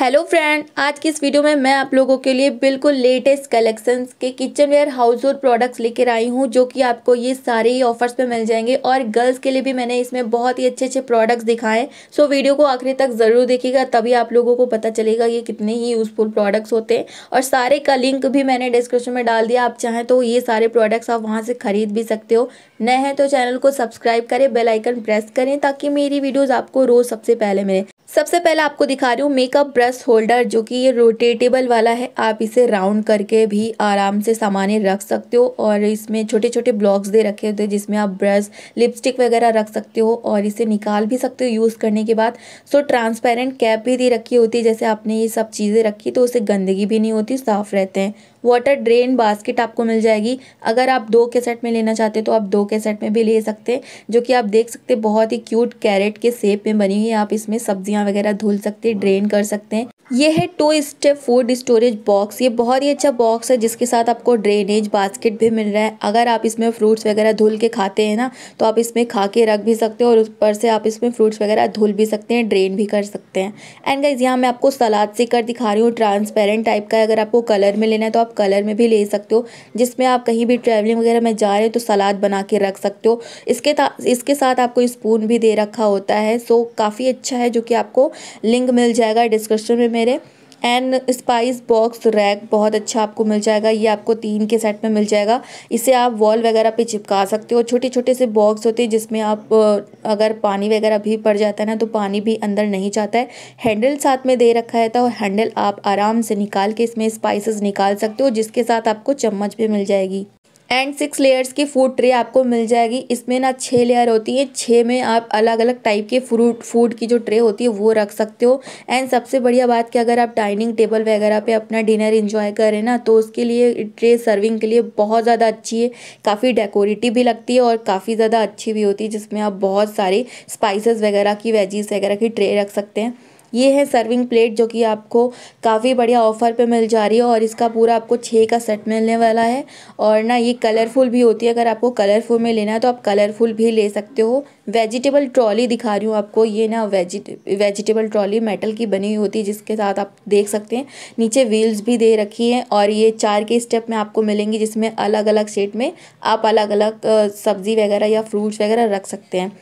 hello friend आज की इस वीडियो में मैं आप लोगों के लिए बिल्कुल लेटेस्ट कलेक्शंस के kitchenware household products लेकर आई हूँ जो कि आपको ये सारे ही ऑफर्स पे मिल जाएंगे और गर्ल्स के लिए भी मैंने इसमें बहुत ही अच्छे अच्छे प्रोडक्ट्स दिखाए सो वीडियो को आखिर तक ज़रूर देखिएगा तभी आप लोगों को पता चलेगा ये कितने ही यूज़फुल प्रोडक्ट्स होते हैं और सारे का लिंक भी मैंने डिस्क्रिप्शन में डाल दिया आप चाहें तो ये सारे प्रोडक्ट्स आप वहाँ से खरीद भी सकते हो नए हैं तो चैनल को सब्सक्राइब करें बेलाइकन प्रेस करें ताकि मेरी वीडियोज़ आपको रोज़ सबसे पहले मिले सबसे पहले आपको दिखा रही हूँ मेकअप ब्रश होल्डर जो कि ये रोटेटेबल वाला है आप इसे राउंड करके भी आराम से सामान्य रख सकते हो और इसमें छोटे छोटे ब्लॉक्स दे रखे होते हैं जिसमें आप ब्रश लिपस्टिक वगैरह रख सकते हो और इसे निकाल भी सकते हो यूज़ करने के बाद सो ट्रांसपेरेंट कैप भी दी रखी होती है जैसे आपने ये सब चीज़ें रखी तो उसे गंदगी भी नहीं होती साफ़ रहते हैं वाटर ड्रेन बास्केट आपको मिल जाएगी अगर आप दो के सेट में लेना चाहते हैं तो आप दो के सेट में भी ले सकते हैं जो कि आप देख सकते हैं बहुत ही क्यूट कैरेट के सेप में बनी हुई है आप इसमें सब्जियां वगैरह धुल सकते हैं ड्रेन कर सकते हैं ये है two step food storage box ये बहुत ही अच्छा बॉक्स है जिसके साथ आपको ड्रेनेज बास्केट भी मिल रहा है अगर आप इसमें फ्रूट्स वगैरह धुल के खाते हैं ना तो आप इसमें खा के रख भी सकते हो और ऊपर से आप इसमें फ्रूट्स वगैरह धुल भी सकते हैं ड्रेन भी कर सकते हैं एंड गाइज यहाँ मैं आपको सलाद से कर दिखा रही हूँ ट्रांसपेरेंट टाइप का अगर आपको कलर में लेना है तो आप कलर में भी ले सकते हो जिसमें आप कहीं भी ट्रैवलिंग वगैरह में जा रहे हो तो सलाद बना के रख सकते हो इसके इसके साथ आपको स्पून भी दे रखा होता है सो काफ़ी अच्छा है जो कि आपको लिंक मिल जाएगा डिस्क्रिप्शन में मेरे एंड स्पाइस बॉक्स रैक बहुत अच्छा आपको मिल जाएगा ये आपको तीन के सेट में मिल जाएगा इसे आप वॉल वगैरह पे चिपका सकते हो छोटे छोटे से बॉक्स होते हैं जिसमें आप अगर पानी वगैरह भी पड़ जाता है ना तो पानी भी अंदर नहीं जाता है हैंडल साथ में दे रखा है तो हैंडल आप आराम से निकाल के इसमें स्पाइसेस निकाल सकते हो जिसके साथ आपको चम्मच भी मिल जाएगी एंड सिक्स लेयर्स की फूड ट्रे आपको मिल जाएगी इसमें ना छः लेयर होती है छः में आप अलग अलग टाइप के फ्रूट फूड की जो ट्रे होती है वो रख सकते हो एंड सबसे बढ़िया बात कि अगर आप डाइनिंग टेबल वगैरह पे अपना डिनर इन्जॉय करें ना तो उसके लिए ट्रे सर्विंग के लिए बहुत ज़्यादा अच्छी है काफ़ी डेकोरेटिव भी लगती है और काफ़ी ज़्यादा अच्छी भी होती है जिसमें आप बहुत सारे स्पाइसेस वगैरह की वेजीज वगैरह की ट्रे रख सकते हैं ये है सर्विंग प्लेट जो कि आपको काफ़ी बढ़िया ऑफर पे मिल जा रही है और इसका पूरा आपको छः का सेट मिलने वाला है और ना ये कलरफुल भी होती है अगर आपको कलरफुल में लेना है तो आप कलरफुल भी ले सकते हो वेजिटेबल ट्रॉली दिखा रही हूँ आपको ये ना वेजिट वेजिटेबल ट्रॉली मेटल की बनी हुई होती है जिसके साथ आप देख सकते हैं नीचे व्हील्स भी दे रखी है और ये चार के स्टेप में आपको मिलेंगी जिसमें अलग अलग शेड में आप अलग अलग सब्ज़ी वगैरह या फ्रूट्स वगैरह रख सकते हैं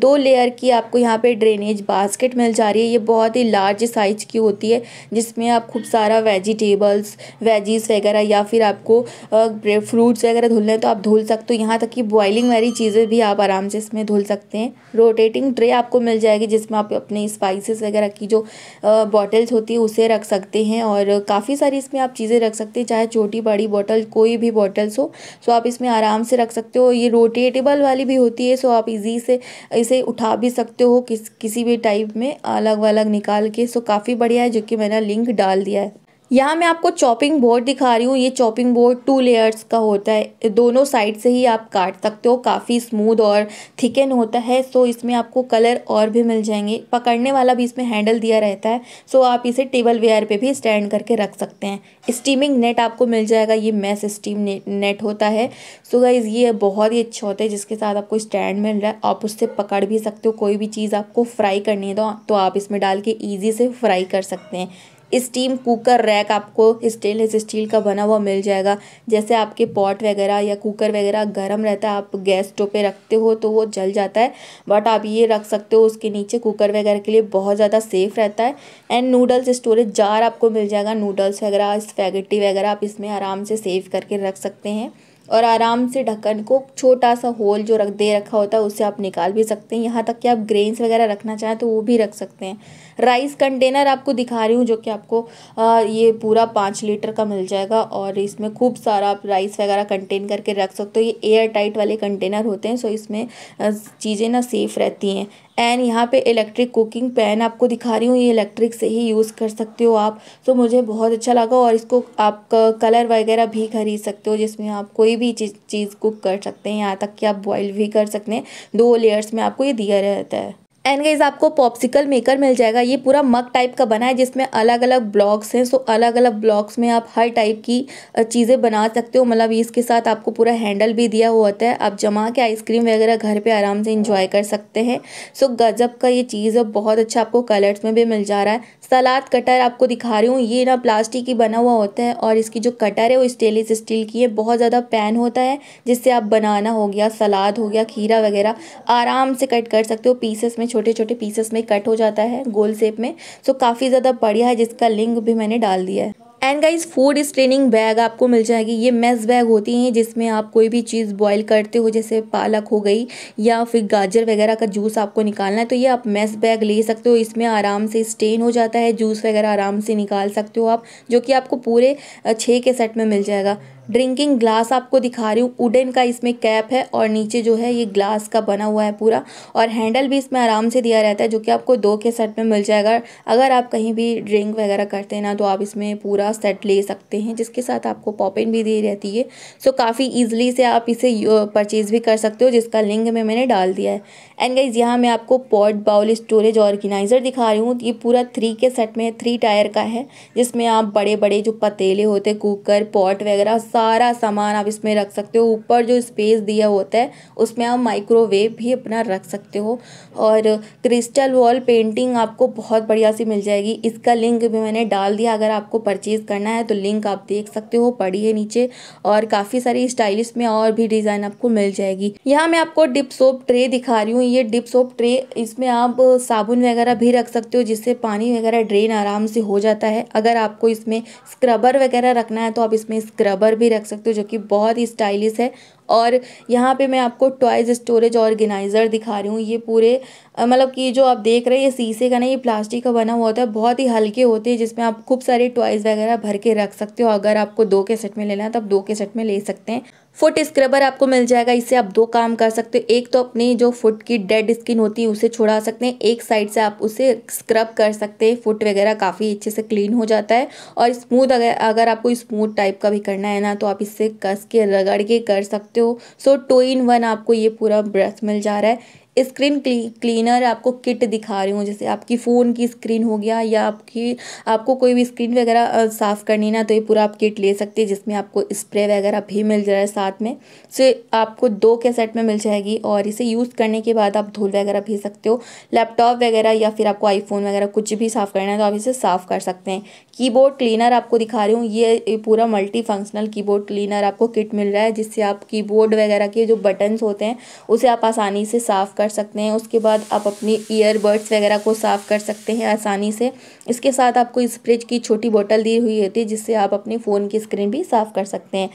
दो लेयर की आपको यहाँ पे ड्रेनेज बास्केट मिल जा रही है ये बहुत ही लार्ज साइज की होती है जिसमें आप खूब सारा वेजिटेबल्स वेजीज वगैरह या फिर आपको फ्रूट्स वगैरह धुलने हैं तो आप धुल सकते हो यहाँ तक कि बॉइलिंग वाली चीज़ें भी आप आराम से इसमें धुल सकते हैं रोटेटिंग ट्रे आपको मिल जाएगी जिसमें आप अपने स्पाइसिस वगैरह की जो बॉटल्स होती है उसे रख सकते हैं और काफ़ी सारी इसमें आप चीज़ें रख सकते हैं चाहे छोटी बड़ी बॉटल कोई भी बॉटल्स हो सो तो आप इसमें आराम से रख सकते हो ये रोटेटेबल वाली भी होती है सो आप ईजी से से उठा भी सकते हो किस किसी भी टाइप में अलग अलग निकाल के सो काफ़ी बढ़िया है जो कि मैंने लिंक डाल दिया है यहाँ मैं आपको चॉपिंग बोर्ड दिखा रही हूँ ये चॉपिंग बोर्ड टू लेयर्स का होता है दोनों साइड से ही आप काट सकते हो काफ़ी स्मूथ और थिकन होता है सो इसमें आपको कलर और भी मिल जाएंगे पकड़ने वाला भी इसमें हैंडल दिया रहता है सो आप इसे टेबल वेयर पे भी स्टैंड करके रख सकते हैं स्टीमिंग नेट आपको मिल जाएगा ये मैस स्टीम नेट होता है सो गाइज़ ये बहुत ही अच्छा होता है जिसके साथ आपको स्टैंड मिल रहा है आप उससे पकड़ भी सकते हो कोई भी चीज़ आपको फ्राई करनी है तो, तो आप इसमें डाल के ईजी से फ्राई कर सकते हैं स्टीम कुकर रैक आपको स्टेनलेस स्टील का बना हुआ मिल जाएगा जैसे आपके पॉट वगैरह या कुकर वगैरह गर्म रहता है आप गैस स्टोव पे रखते हो तो वो जल जाता है बट आप ये रख सकते हो उसके नीचे कुकर वगैरह के लिए बहुत ज़्यादा सेफ रहता है एंड नूडल्स स्टोरेज जार आपको मिल जाएगा नूडल्स वगैरह स्पैगेटी वगैरह आप इसमें आराम से सेव करके रख सकते हैं और आराम से ढक्कन को छोटा सा होल जो रख दे रखा होता है उससे आप निकाल भी सकते हैं यहाँ तक कि आप ग्रेन्स वगैरह रखना चाहें तो वो भी रख सकते हैं राइस कंटेनर आपको दिखा रही हूँ जो कि आपको आ, ये पूरा पाँच लीटर का मिल जाएगा और इसमें खूब सारा आप राइस वगैरह कंटेन करके रख सकते हो ये एयर टाइट वाले कंटेनर होते हैं सो इसमें चीज़ें ना सेफ़ रहती हैं एंड यहाँ पे इलेक्ट्रिक कुकिंग पैन आपको दिखा रही हूँ ये इलेक्ट्रिक से ही यूज़ कर सकते हो आप तो मुझे बहुत अच्छा लगा और इसको आप कलर वगैरह भी खरीद सकते हो जिसमें आप कोई भी चीज़ चीज़ कुक कर सकते हैं यहाँ तक कि आप बॉयल भी कर सकते हैं दो लेयर्स में आपको ये दिया रहता है एंड गाइज आपको पॉप्सिकल मेकर मिल जाएगा ये पूरा मग टाइप का बना है जिसमें अलग अलग ब्लॉक्स हैं सो अलग अलग ब्लॉक्स में आप हर टाइप की चीज़ें बना सकते हो मतलब इसके साथ आपको पूरा हैंडल भी दिया हुआ होता है आप जमा के आइसक्रीम वगैरह घर पे आराम से इंजॉय कर सकते हैं सो गज़ब का ये चीज़ है बहुत अच्छा आपको कलर्स में भी मिल जा रहा है सलाद कटर आपको दिखा रही हूँ ये ना प्लास्टिक की बना हुआ होता है और इसकी जो कटर है वो स्टेनलेस स्टील की है बहुत ज़्यादा पैन होता है जिससे आप बनाना हो गया सलाद हो गया खीरा वगैरह आराम से कट कर सकते हो पीसेस में छोटे छोटे पीसेस में कट हो जाता है गोल शेप में सो काफ़ी ज़्यादा बढ़िया है जिसका लिंक भी मैंने डाल दिया है and guys food straining bag आपको मिल जाएगी ये मेस बैग होती हैं जिसमें आप कोई भी चीज़ बॉईल करते हो जैसे पालक हो गई या फिर गाजर वगैरह का जूस आपको निकालना है तो ये आप मेस बैग ले सकते हो इसमें आराम से स्टेन हो जाता है जूस वगैरह आराम से निकाल सकते हो आप जो कि आपको पूरे छः के सेट में मिल जाएगा ड्रिंकिंग ग्लास आपको दिखा रही हूँ वुडन का इसमें कैप है और नीचे जो है ये ग्लास का बना हुआ है पूरा और हैंडल भी इसमें आराम से दिया रहता है जो कि आपको दो के सेट में मिल जाएगा अगर आप कहीं भी ड्रिंक वगैरह करते हैं ना तो आप इसमें पूरा सेट ले सकते हैं जिसके साथ आपको पॉपिन भी दी रहती है सो काफ़ी ईजिली से आप इसे परचेज़ भी कर सकते हो जिसका लिंक में मैंने डाल दिया है एंड गाइज यहाँ मैं आपको पॉट बाउल स्टोरेज ऑर्गेनाइज़र दिखा रही हूँ ये पूरा थ्री के सेट में थ्री टायर का है जिसमें आप बड़े बड़े जो पतीले होते कुकर पॉट वगैरह सारा सामान आप इसमें रख सकते हो ऊपर जो स्पेस दिया होता है उसमें आप माइक्रोवेव भी अपना रख सकते हो और क्रिस्टल वॉल पेंटिंग आपको बहुत बढ़िया सी मिल जाएगी इसका लिंक भी मैंने डाल दिया अगर आपको परचेज़ करना है तो लिंक आप देख सकते हो पड़ी है नीचे और काफ़ी सारी स्टाइलिश में और भी डिज़ाइन आपको मिल जाएगी यहाँ मैं आपको डिप सोप ट्रे दिखा रही हूँ ये डिप सोप ट्रे इसमें आप साबुन वगैरह भी रख सकते हो जिससे पानी वगैरह ड्रेन आराम से हो जाता है अगर आपको इसमें स्क्रबर वगैरह रखना है तो आप इसमें स्क्रबर भी भी रख सकते हो जो कि बहुत ही स्टाइलिश है और यहाँ पे मैं आपको टॉयज़ स्टोरेज ऑर्गेनाइज़र दिखा रही हूँ ये पूरे मतलब कि जो आप देख रहे हैं ये शीशे का ना ये प्लास्टिक का बना हुआ होता है बहुत ही हल्के होते हैं जिसमें आप खूब सारे टॉयज़ वगैरह भर के रख सकते हो अगर आपको दो के सेट में लेना है तो आप दो के सेट में ले सकते हैं फुट स्क्रबर आपको मिल जाएगा इससे आप दो काम कर सकते हो एक तो अपनी जो फुट की डेड स्किन होती है उसे छुड़ा सकते हैं एक साइड से आप उसे स्क्रब कर सकते हैं फुट वगैरह काफ़ी अच्छे से क्लीन हो जाता है और स्मूथ अगर अगर आपको स्मूथ टाइप का भी करना है ना तो आप इससे कस के रगड़ के कर सकते सकते हो सो टू इन वन आपको ये पूरा ब्रेथ मिल जा रहा है स्क्रीन क्लीनर आपको किट दिखा रही हूँ जैसे आपकी फ़ोन की स्क्रीन हो गया या आपकी आपको कोई भी स्क्रीन वगैरह साफ़ करनी ना तो ये पूरा आप किट ले सकते हैं जिसमें आपको स्प्रे वगैरह भी मिल जाए साथ में से आपको दो के सेट में मिल जाएगी और इसे यूज़ करने के बाद आप धूल वगैरह भी सकते हो लैपटॉप वगैरह या फिर आपको आईफोन वगैरह कुछ भी साफ़ करना है तो आप इसे साफ़ कर सकते हैं कीबोर्ड क्लीनर आपको दिखा रही हूँ ये पूरा मल्टी फंक्शनल कीबोर्ड क्लीनर आपको किट मिल रहा है जिससे आप कीबोर्ड वगैरह के जो बटन्स होते हैं उसे आप आसानी से साफ़ कर कर सकते हैं उसके बाद आप अपनी ईयरबड्स वगैरह को साफ़ कर सकते हैं आसानी से इसके साथ आपको स्प्रेज की छोटी बोतल दी हुई होती है जिससे आप अपने फ़ोन की स्क्रीन भी साफ़ कर सकते हैं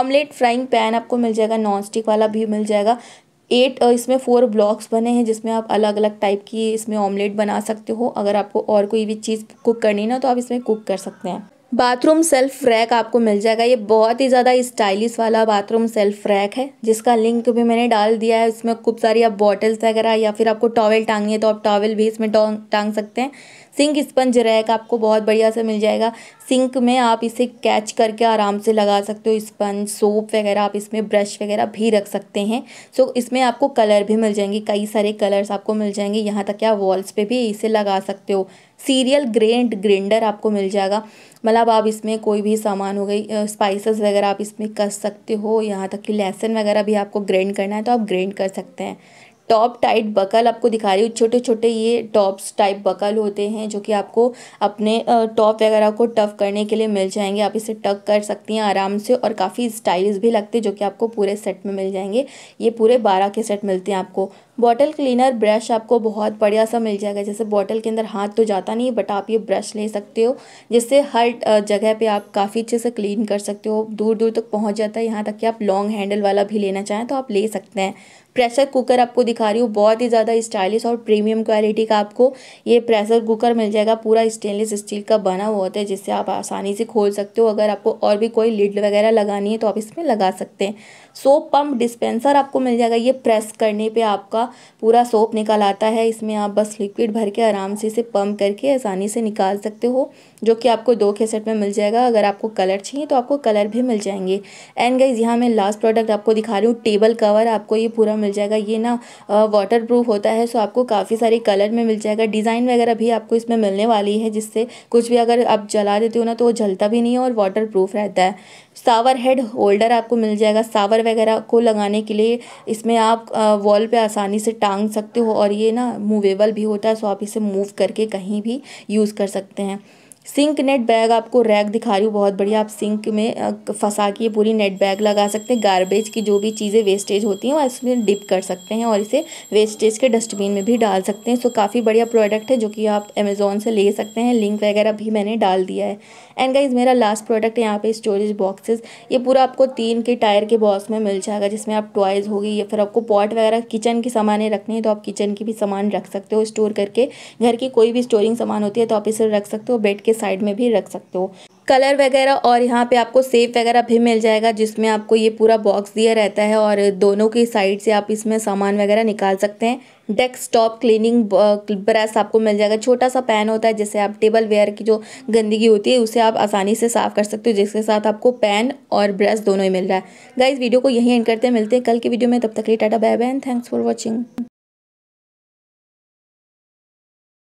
ऑमलेट फ्राइंग पैन आपको मिल जाएगा नॉन स्टिक वाला भी मिल जाएगा एट इसमें फ़ोर ब्लॉक्स बने हैं जिसमें आप अलग अलग टाइप की इसमें ऑमलेट बना सकते हो अगर आपको और कोई भी चीज़ कुक करनी ना तो आप इसमें कुक कर सकते हैं बाथरूम सेल्फ रैक आपको मिल जाएगा ये बहुत ही ज़्यादा स्टाइलिश वाला बाथरूम सेल्फ रैक है जिसका लिंक भी मैंने डाल दिया है इसमें खूब सारी आप बॉटल्स वगैरह या फिर आपको टॉवल टांगनी है तो आप टॉवल भी इसमें टांग सकते हैं सिंक स्पंज रैक आपको बहुत बढ़िया से मिल जाएगा सिंक में आप इसे कैच करके आराम से लगा सकते हो स्पंज सोप वगैरह आप इसमें ब्रश वगैरह भी रख सकते हैं सो so, इसमें आपको कलर भी मिल जाएंगे कई सारे कलर्स आपको मिल जाएंगे यहाँ तक क्या वॉल्स पे भी इसे लगा सकते हो सीरियल ग्रेंड ग्रेंडर आपको मिल जाएगा मतलब आप इसमें कोई भी सामान हो गई स्पाइसेस वगैरह आप इसमें कर सकते हो यहाँ तक कि लहसन वगैरह भी आपको ग्रेंड करना है तो आप ग्रेंड कर सकते हैं टॉप टाइट बकल आपको दिखा रही हूँ छोटे छोटे ये टॉप्स टाइप बकल होते हैं जो कि आपको अपने टॉप वगैरह को टफ करने के लिए मिल जाएंगे आप इसे टक कर सकती हैं आराम से और काफ़ी स्टाइलिश भी लगते हैं जो कि आपको पूरे सेट में मिल जाएंगे ये पूरे बारह के सेट मिलते हैं आपको बॉटल क्लीनर ब्रश आपको बहुत बढ़िया सा मिल जाएगा जैसे बॉटल के अंदर हाथ तो जाता नहीं बट आप ये ब्रश ले सकते हो जिससे हर जगह पे आप काफ़ी अच्छे से क्लीन कर सकते हो दूर दूर तक पहुंच जाता है यहाँ तक कि आप लॉन्ग हैंडल वाला भी लेना चाहें तो आप ले सकते हैं प्रेशर कुकर आपको दिखा रही हूँ बहुत ही ज़्यादा स्टाइलिश और प्रीमियम क्वालिटी का आपको ये प्रेशर कुकर मिल जाएगा पूरा स्टेनलेस स्टील का बना हुआ होता है जिससे आप आसानी से खोल सकते हो अगर आपको और भी कोई लिड वगैरह लगानी है तो आप इसमें लगा सकते हैं सोप पम्प डिस्पेंसर आपको मिल जाएगा ये प्रेस करने पर आपका पूरा सोप निकल आता है इसमें आप बस लिक्विड भर के आराम से इसे पम्प करके आसानी से निकाल सकते हो जो कि आपको दो के सेट में मिल जाएगा अगर आपको कलर चाहिए तो आपको कलर भी मिल जाएंगे एंड गाइज यहाँ मैं लास्ट प्रोडक्ट आपको दिखा रही हूँ टेबल कवर आपको ये पूरा मिल जाएगा ये ना वाटर प्रूफ होता है सो आपको काफ़ी सारे कलर में मिल जाएगा डिज़ाइन वगैरह भी आपको इसमें मिलने वाली है जिससे कुछ भी अगर आप जला देते हो ना तो वो जलता भी नहीं है और वाटर प्रूफ रहता है सावर हेड होल्डर आपको मिल जाएगा सावर वगैरह को लगाने के लिए इसमें आप वॉल पे आसानी से टांग सकते हो और ये ना मूवेबल भी होता है सो आप इसे मूव करके कहीं भी यूज़ कर सकते हैं सिंक नेट बैग आपको रैक दिखा रही हूँ बहुत बढ़िया आप सिंक में फंसा के पूरी नेट बैग लगा सकते हैं गार्बेज की जो भी चीज़ें वेस्टेज होती हैं वो इसमें डिप कर सकते हैं और इसे वेस्टेज के डस्टबिन में भी डाल सकते हैं सो काफ़ी बढ़िया प्रोडक्ट है जो कि आप अमेज़ोन से ले सकते हैं लिंक वगैरह भी मैंने डाल दिया है एंड गाइज मेरा लास्ट प्रोडक्ट है यहाँ पर स्टोरेज बॉक्सेज ये पूरा आपको तीन के टायर के बॉक्स में मिल जाएगा जिसमें आप टॉयज़ होगी या फिर आपको पॉट वगैरह किचन की सामानें रखनी है तो आप किचन की भी सामान रख सकते हो स्टोर करके घर की कोई भी स्टोरिंग सामान होती है तो आप इसे रख सकते हो बेड के साइड में भी रख सकते हो कलर वगैरह और यहाँ पे आपको सेफ वगैरह भी मिल जाएगा जिसमें आपको ये पूरा बॉक्स दिया रहता है और दोनों की साइड से आप इसमें सामान वगैरह निकाल सकते हैं डेस्कटॉप क्लीनिंग ब्रश आपको मिल जाएगा छोटा सा पैन होता है जिससे आप टेबल वेयर की जो गंदगी होती है उसे आप आसानी से साफ़ कर सकते हो जिसके साथ आपको पैन और ब्रश दोनों ही मिल रहा है गाइज वीडियो को यही एंड करते हैं मिलते हैं कल की वीडियो में तब तक लिए tata bye bye thanks for watching